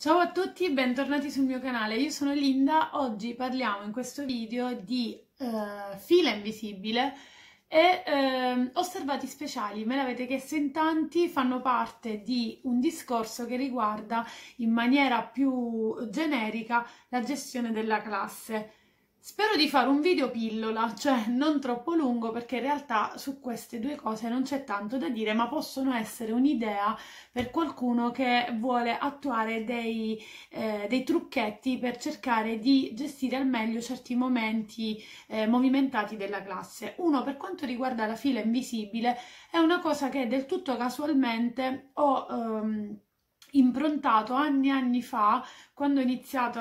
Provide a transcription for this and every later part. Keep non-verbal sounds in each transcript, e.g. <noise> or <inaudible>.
Ciao a tutti e bentornati sul mio canale, io sono Linda, oggi parliamo in questo video di uh, fila invisibile e uh, osservati speciali, me l'avete chiesto in tanti, fanno parte di un discorso che riguarda in maniera più generica la gestione della classe. Spero di fare un video pillola, cioè non troppo lungo, perché in realtà su queste due cose non c'è tanto da dire, ma possono essere un'idea per qualcuno che vuole attuare dei, eh, dei, trucchetti per cercare di gestire al meglio certi momenti eh, movimentati della classe. Uno, per quanto riguarda la fila invisibile, è una cosa che del tutto casualmente ho... Ehm, improntato anni e anni fa, quando ho iniziato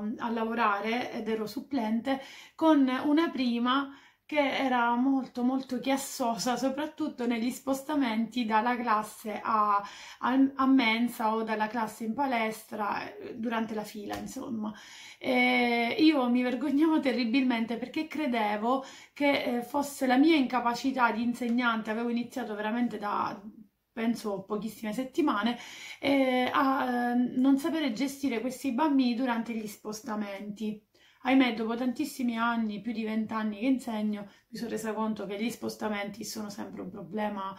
eh, a lavorare ed ero supplente, con una prima che era molto molto chiassosa, soprattutto negli spostamenti dalla classe a, a, a mensa o dalla classe in palestra, eh, durante la fila, insomma. E io mi vergognavo terribilmente perché credevo che eh, fosse la mia incapacità di insegnante, avevo iniziato veramente da penso pochissime settimane, eh, a ehm, non sapere gestire questi bambini durante gli spostamenti. Ahimè, dopo tantissimi anni, più di vent'anni che insegno, mi sono resa conto che gli spostamenti sono sempre un problema,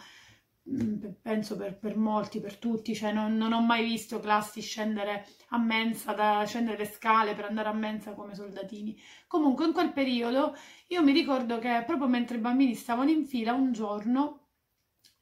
mm, penso per, per molti, per tutti, cioè non, non, ho mai visto classi scendere a mensa, da, scendere le scale per andare a mensa come soldatini. Comunque in quel periodo io mi ricordo che proprio mentre i bambini stavano in fila, un giorno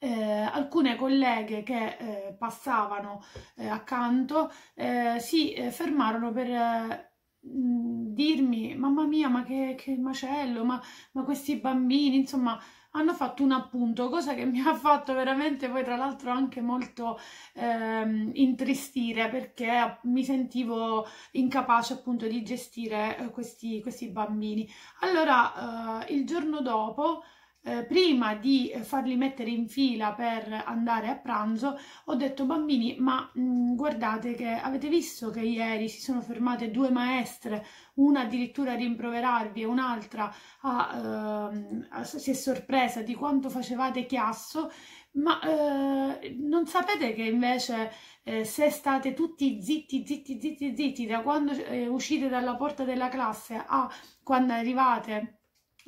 eh, alcune colleghe che eh, passavano eh, accanto eh, si eh, fermarono per eh, dirmi mamma mia ma che, che macello ma, ma, questi bambini insomma hanno fatto un appunto cosa che mi ha fatto veramente poi tra l'altro anche molto ehm, intristire perché mi sentivo incapace appunto di gestire questi, questi bambini allora il giorno dopo eh, prima di eh, farli mettere in fila per andare a pranzo, ho detto bambini, ma mh, mm, guardate che avete visto che ieri si sono fermate due maestre, una addirittura a rimproverarvi e un'altra a, ehm, a, si è sorpresa di quanto facevate chiasso, ma eh, non sapete che invece eh, se state tutti zitti, zitti, zitti, zitti, da quando eh, uscite dalla porta della classe a quando arrivate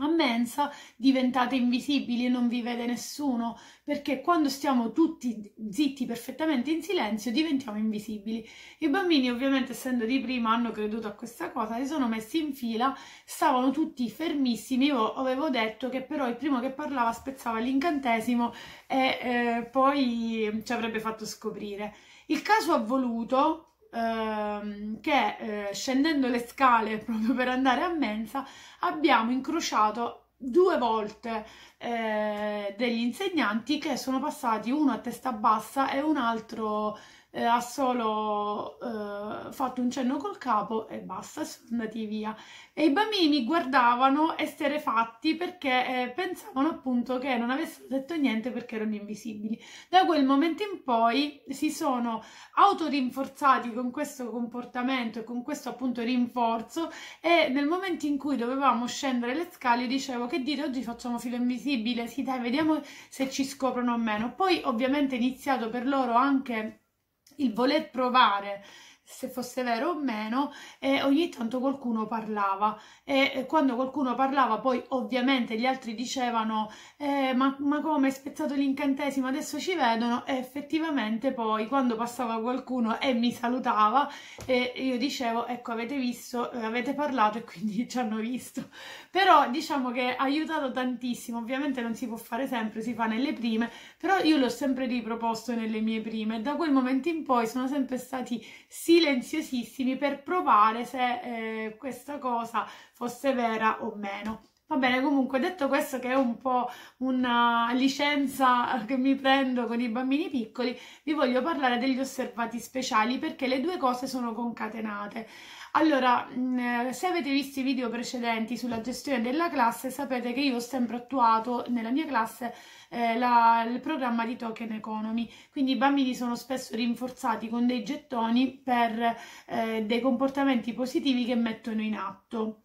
a mensa diventate invisibili e non vi vede nessuno, perché quando stiamo tutti zitti perfettamente in silenzio diventiamo invisibili. I bambini ovviamente essendo di prima hanno creduto a questa cosa, si sono messi in fila, stavano tutti fermissimi, io avevo detto che però il primo che parlava spezzava l'incantesimo e eh, poi ci avrebbe fatto scoprire. Il caso ha voluto Ehm, che eh, scendendo le scale <laughs> proprio per andare a mensa abbiamo incrociato due volte eh, degli insegnanti che sono passati uno a testa bassa e un altro eh, ha solo eh, fatto un cenno col capo e basta, sono andati via. E i bambini mi guardavano esterefatti perché eh, pensavano appunto che non avessero detto niente perché erano invisibili. Da quel momento in poi si sono autorinforzati con questo comportamento e con questo appunto rinforzo e nel momento in cui dovevamo scendere le scale dicevo che dite oggi facciamo filo invisibile, sì dai vediamo se ci scoprono o meno. Poi ovviamente è iniziato per loro anche il voler provare se fosse vero o meno, e ogni tanto qualcuno parlava e quando qualcuno parlava poi ovviamente gli altri dicevano eh, ma, ma, come è spezzato l'incantesimo, adesso ci vedono e effettivamente poi quando passava qualcuno e mi salutava eh, io dicevo ecco avete visto, avete parlato e quindi ci hanno visto, però diciamo che ha aiutato tantissimo, ovviamente non si può fare sempre, si fa nelle prime, però io l'ho sempre riproposto nelle mie prime, da quel momento in poi sono sempre stati sì silenziosissimi per provare se eh, questa cosa fosse vera o meno. Va bene, comunque detto questo che è un po' una licenza che mi prendo con i bambini piccoli, vi voglio parlare degli osservati speciali perché le due cose sono concatenate. Allora, se avete visto i video precedenti sulla gestione della classe, sapete che io ho sempre attuato nella mia classe eh, la, il programma di token economy, quindi i bambini sono spesso rinforzati con dei gettoni per eh, dei comportamenti positivi che mettono in atto.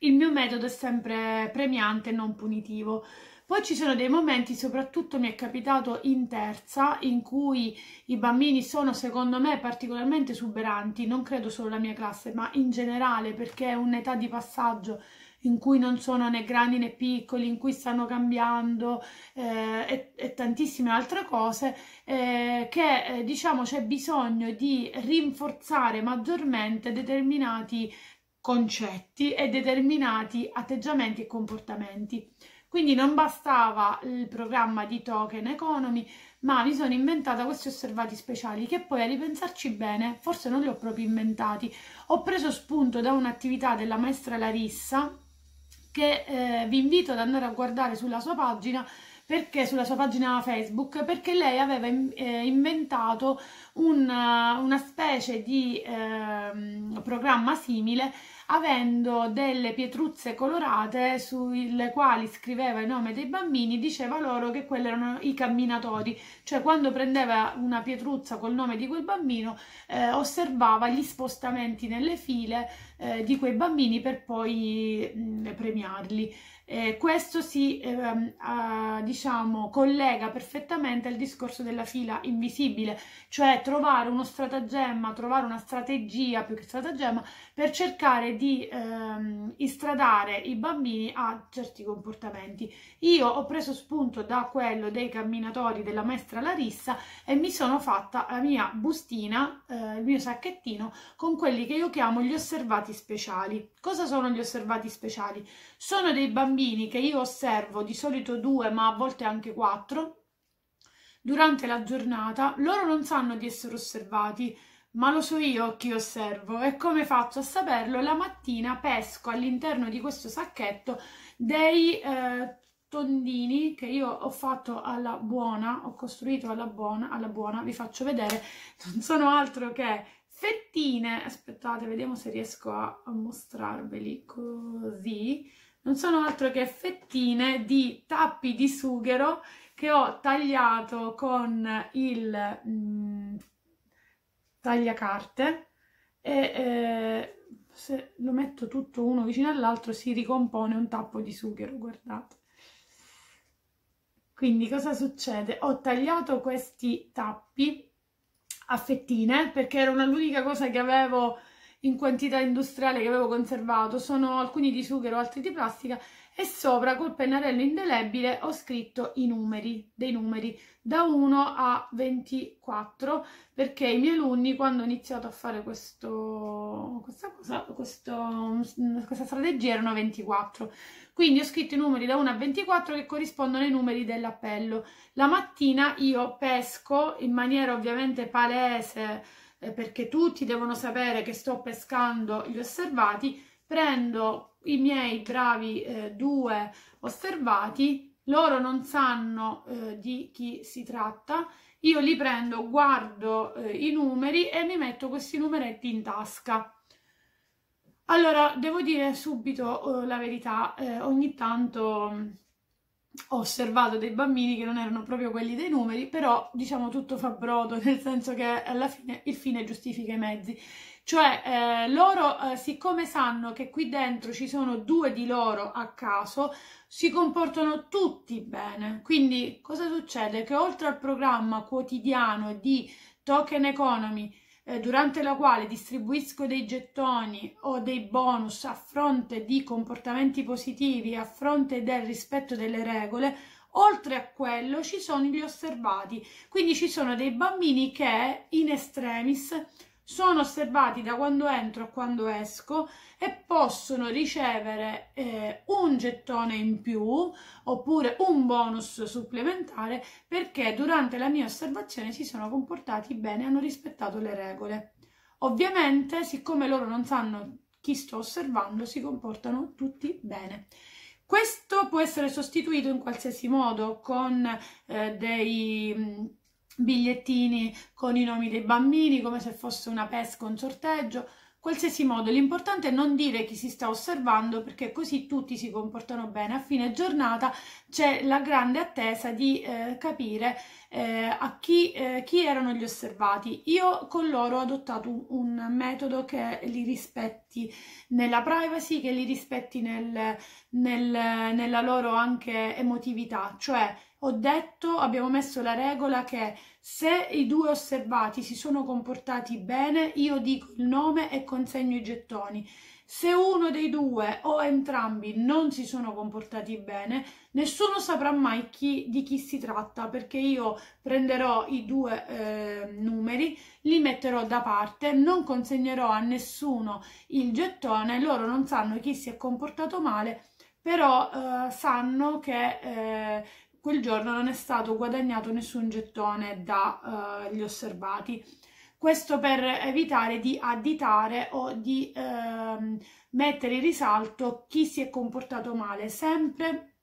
Il mio metodo è sempre premiante e non punitivo. Poi ci sono dei momenti, soprattutto mi è capitato in terza, in cui i bambini sono secondo me particolarmente esuberanti, non credo solo la mia classe, ma in generale perché è un'età di passaggio in cui non sono né grandi né piccoli, in cui stanno cambiando eh, e, e, tantissime altre cose, eh, che eh, diciamo c'è bisogno di rinforzare maggiormente determinati concetti e determinati atteggiamenti e comportamenti. Quindi non bastava il programma di token economy, ma mi sono inventata questi osservati speciali che poi a ripensarci bene, forse non li ho proprio inventati. Ho preso spunto da un'attività della maestra Larissa che eh, vi invito ad andare a guardare sulla sua pagina perché sulla sua pagina Facebook, perché lei aveva in, eh, inventato una, eh, una, specie di eh, programma simile avendo delle pietruzze colorate sulle quali scriveva il nome dei bambini, diceva loro che quelli erano i camminatori, cioè quando prendeva una pietruzza col nome di quel bambino eh, osservava gli spostamenti nelle file eh, di quei bambini per poi mh, mm, premiarli. Eh, questo si ehm, a, diciamo, collega perfettamente al discorso della fila invisibile, cioè trovare uno stratagemma, trovare una strategia più che stratagemma per cercare di ehm, istradare i bambini a certi comportamenti. Io ho preso spunto da quello dei camminatori della maestra Larissa e mi sono fatta la mia bustina, eh, il mio sacchettino con quelli che io chiamo gli osservati speciali. Cosa sono gli osservati speciali? Sono dei bambini bambini che io osservo di solito due, ma a volte anche quattro, durante la giornata, loro non sanno di essere osservati, ma lo so io chi osservo e come faccio a saperlo? La mattina pesco all'interno di questo sacchetto dei eh, tondini che io ho fatto alla buona, ho costruito alla buona, alla buona, vi faccio vedere, <laughs> non sono altro che fettine, aspettate, vediamo se riesco a mostrarveli così, non sono altro che fettine di tappi di sughero che ho tagliato con il mm, tagliacarte e eh, se lo metto tutto uno vicino all'altro si ricompone un tappo di sughero, guardate. Quindi cosa succede? Ho tagliato questi tappi a fettine perché era l'unica cosa che avevo in quantità industriale che avevo conservato, sono alcuni di sughero, altri di plastica e sopra col pennarello indelebile ho scritto i numeri, dei numeri da 1 a 24 perché i miei alunni quando ho iniziato a fare questo, questa, cosa, questo, questa strategia erano 24 quindi ho scritto i numeri da 1 a 24 che corrispondono ai numeri dell'appello la mattina io pesco in maniera ovviamente palese eh, perché tutti devono sapere che sto pescando gli osservati, prendo i miei bravi eh, due osservati, loro non sanno eh, di chi si tratta, io li prendo, guardo eh, i numeri e mi metto questi numeretti in tasca. Allora, devo dire subito eh, la verità, eh, ogni tanto ho osservato dei bambini che non erano proprio quelli dei numeri, però diciamo tutto fa brodo, <laughs> nel senso che alla fine il fine giustifica i mezzi. Cioè eh, loro, eh, siccome sanno che qui dentro ci sono due di loro a caso, si comportano tutti bene. Quindi cosa succede? Che oltre al programma quotidiano di token economy, eh, durante la quale distribuisco dei gettoni o dei bonus a fronte di comportamenti positivi, a fronte del rispetto delle regole, Oltre a quello ci sono gli osservati, quindi ci sono dei bambini che in estremis sono osservati da quando entro a quando esco e possono ricevere eh, un gettone in più oppure un bonus supplementare perché durante la mia osservazione si sono comportati bene e hanno rispettato le regole. Ovviamente, siccome loro non sanno chi sto osservando, si comportano tutti bene. Questo può essere sostituito in qualsiasi modo con eh, dei bigliettini con i nomi dei bambini, come se fosse una pesca, un sorteggio, qualsiasi modo. L'importante è non dire chi si sta osservando perché così tutti si comportano bene. A fine giornata c'è la grande attesa di eh, capire eh, a chi, eh, chi, erano gli osservati. Io con loro ho adottato un, un, metodo che li rispetti nella privacy, che li rispetti nel, nel, nella loro anche emotività, cioè ho detto, abbiamo messo la regola che se i due osservati si sono comportati bene, io dico il nome e consegno i gettoni. Se uno dei due o entrambi non si sono comportati bene, nessuno saprà mai chi, di chi si tratta perché io prenderò i due eh, numeri, li metterò da parte, non consegnerò a nessuno il gettone, loro non sanno chi si è comportato male, però eh, sanno che eh, quel giorno non è stato guadagnato nessun gettone dagli eh, osservati. Questo per evitare di additare o di eh, mettere in risalto chi si è comportato male, sempre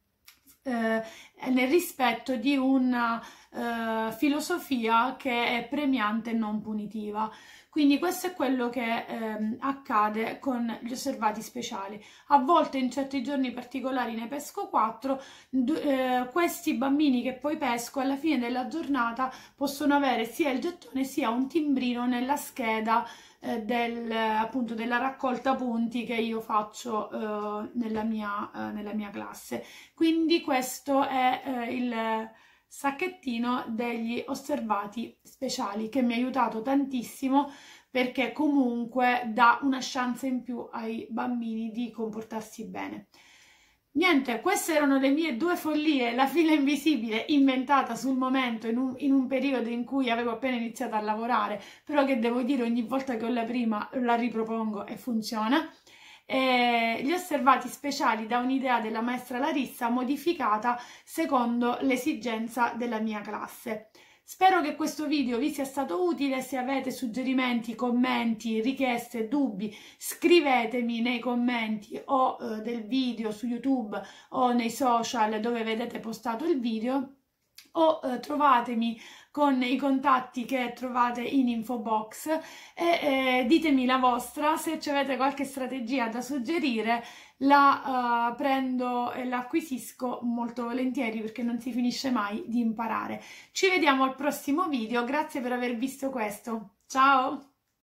eh, nel rispetto di una eh, filosofia che è premiante e non punitiva. Quindi questo è quello che ehm, accade con gli osservati speciali. A volte in certi giorni particolari ne pesco quattro, du- eh, questi bambini che poi pesco alla fine della giornata possono avere sia il gettone sia un timbrino nella scheda eh, del, appunto, della raccolta punti che io faccio eh, nella, mia, eh, nella, mia, classe. Quindi questo è eh, il sacchettino degli osservati speciali che mi ha aiutato tantissimo perché comunque dà una chance in più ai bambini di comportarsi bene. Niente, queste erano le mie due follie, la fila invisibile inventata sul momento in un, in un, periodo in cui avevo appena iniziato a lavorare, però che devo dire ogni volta che ho la prima la ripropongo e funziona. E gli osservati speciali da un'idea della maestra Larissa modificata secondo l'esigenza della mia classe. Spero che questo video vi sia stato utile, se avete suggerimenti, commenti, richieste, dubbi scrivetemi nei commenti o eh, del video su YouTube o nei social dove vedete postato il video o eh, trovatemi con i contatti che trovate in info box e eh, ditemi la vostra, se avete qualche strategia da suggerire la uh, prendo e l'acquisisco molto volentieri perché non si finisce mai di imparare. Ci vediamo al prossimo video, grazie per aver visto questo, ciao!